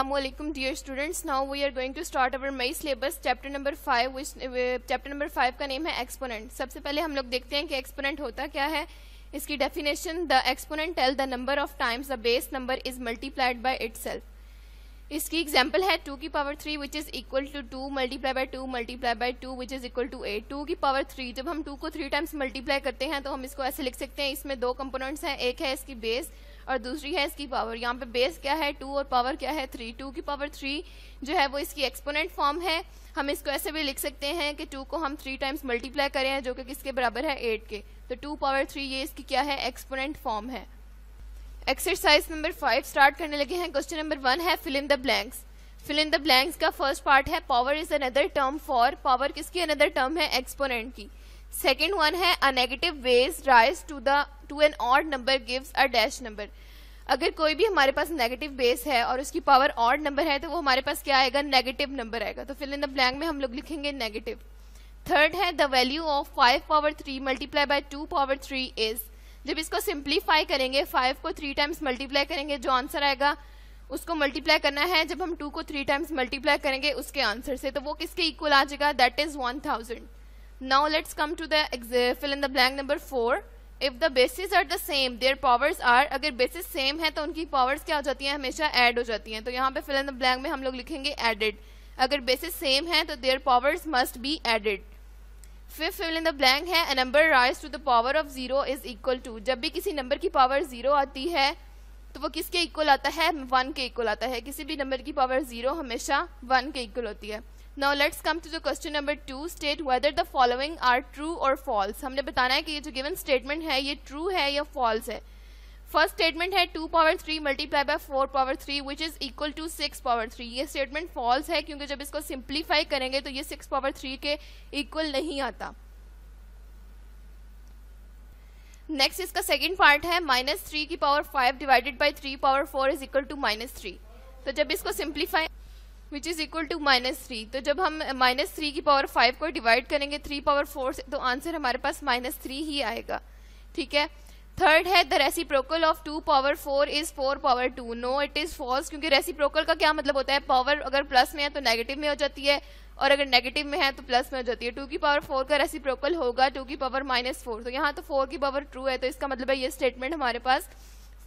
Assalamualaikum dear students now we are going to start our May syllabus chapter number 5 which uh, chapter number 5 का name है exponent सबसे पहले हम लोग देखते हैं कि exponent होता क्या है इसकी definition the exponent tell the number of times the base number is multiplied by itself इसकी example है 2 की power 3 which is equal to 2 multiply by 2 multiply by 2 which is equal to 8 2 की power 3 जब हम 2 को 3 times multiply करते हैं तो हम इसको ऐसे लिख सकते हैं इसमें दो components हैं एक है इसकी base और दूसरी है इसकी पावर यहाँ पे बेस क्या है टू और पावर क्या है थ्री टू की पावर थ्री जो है वो इसकी एक्सपोनेंट फॉर्म है हम इसको ऐसे भी लिख सकते हैं कि टू को हम थ्री टाइम्स मल्टीप्लाई करें जो कि किसके बराबर है एट के तो टू पावर थ्री ये इसकी क्या है एक्सपोनेंट फॉर्म है एक्सरसाइज नंबर फाइव स्टार्ट करने लगे हैं क्वेश्चन नंबर वन है fill in the blanks fill in the blanks का फर्स्ट पार्ट है power is another term for power किसकी अनदर टर्म है एक्सपोनेंट की सेकेंड वन है a negative base raise to the to an odd number gives a dash number अगर कोई भी हमारे पास नेगेटिव बेस है और उसकी पावर ऑड नंबर है तो वो हमारे पास क्या आएगा नेगेटिव नंबर आएगा तो फिल इन द ब्लैंक में हम लोग लिखेंगे नेगेटिव थर्ड है the value of five power three multiply by two power three is जब इसको सिंप्लीफाई करेंगे फाइव को थ्री टाइम्स मल्टीप्लाई करेंगे जो आंसर आएगा उसको मल्टीप्लाई करना है जब हम टू को थ्री टाइम्स मल्टीप्लाई करेंगे उसके आंसर से तो वो किसके इक्वल आ जाएगा that is one thousand now let's come to the fill in the blank number four if the bases are the same their powers are अगर बेसिस सेम है तो उनकी पावर्स क्या हो जाती हैं हमेशा एड हो जाती हैं तो यहाँ पे फिल इन द ब्लैंक में हम लोग लिखेंगे एडेड अगर बेसिस सेम तो है तो their powers must be added fifth fill in the blank है a number raise to the power of zero is equal to जब भी किसी नंबर की पावर जीरो आती है तो वो किसके इक्वल आता है वन के इक्वल आता है किसी भी नंबर की पावर जीरो हमेशा वन के इक्वल होती है now let's come to the question number two state whether the following are true और फॉल्स हमने बताना है कि ये जो गिवन स्टेटमेंट है ये ट्रू है या फॉल्स है फर्स्ट स्टेटमेंट है two power three multiply by four power three which is equal to six power three ये स्टेटमेंट फॉल्स है क्योंकि जब इसको सिंप्लीफाई करेंगे तो ये सिक्स पावर थ्री के इक्वल नहीं आता नेक्स्ट इसका सेकेंड पार्ट है माइनस थ्री की power five divided by three power four is equal to minus three तो जब इसको simplify which is equal to minus three तो जब हम माइनस थ्री की पावर फाइव को डिवाइड करेंगे थ्री पावर फोर से तो आंसर हमारे पास माइनस थ्री ही आएगा ठीक है थर्ड है the reciprocal of two power four is four power two no it is false क्योंकि प्रोकल का क्या मतलब होता है पावर अगर प्लस में है तो नेगेटिव में हो जाती है और अगर नेगेटिव में है तो प्लस में हो जाती है टू की पावर फोर का प्रोकल होगा टू की पावर माइनस फोर तो यहाँ तो फोर की पावर ट्रू है तो इसका मतलब है ये स्टेटमेंट हमारे पास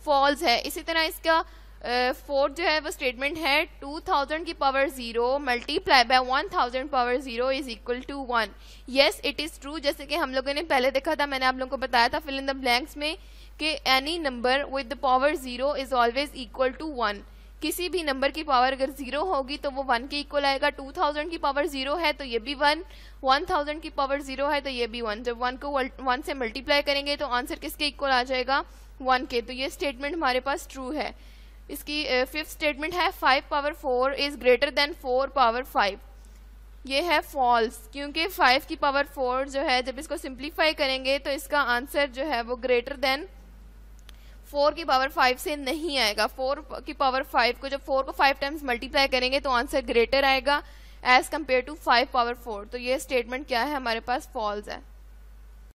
फॉल्स है इसी तरह इसका फोर्थ uh, जो है वो स्टेटमेंट है टू थाउजेंड की power zero multiply by one thousand power zero is equal to one yes it is true जैसे कि हम लोगों ने पहले देखा था मैंने आप लोगों को बताया था फिल इन द ब्लैंक्स में कि any number with the power zero is always equal to one किसी भी नंबर की पावर अगर जीरो होगी तो वो वन के इक्वल आएगा टू थाउजेंड की पावर जीरो है तो ये भी वन वन थाउजेंड की पावर जीरो है तो ये भी वन जब वन को वन से मल्टीप्लाई करेंगे तो आंसर किसके इक्वल आ जाएगा वन के तो ये स्टेटमेंट हमारे पास ट्रू है इसकी फिफ्थ स्टेटमेंट है five power four is greater than four power five ये है फॉल्स क्योंकि फाइव की पावर फोर जो है जब इसको सिंप्लीफाई करेंगे तो इसका आंसर जो है वो ग्रेटर देन फोर की पावर फाइव से नहीं आएगा फोर की पावर फाइव को जब फोर को फाइव टाइम्स मल्टीप्लाई करेंगे तो आंसर ग्रेटर आएगा as compare to five power four तो ये स्टेटमेंट क्या है हमारे पास फॉल्स है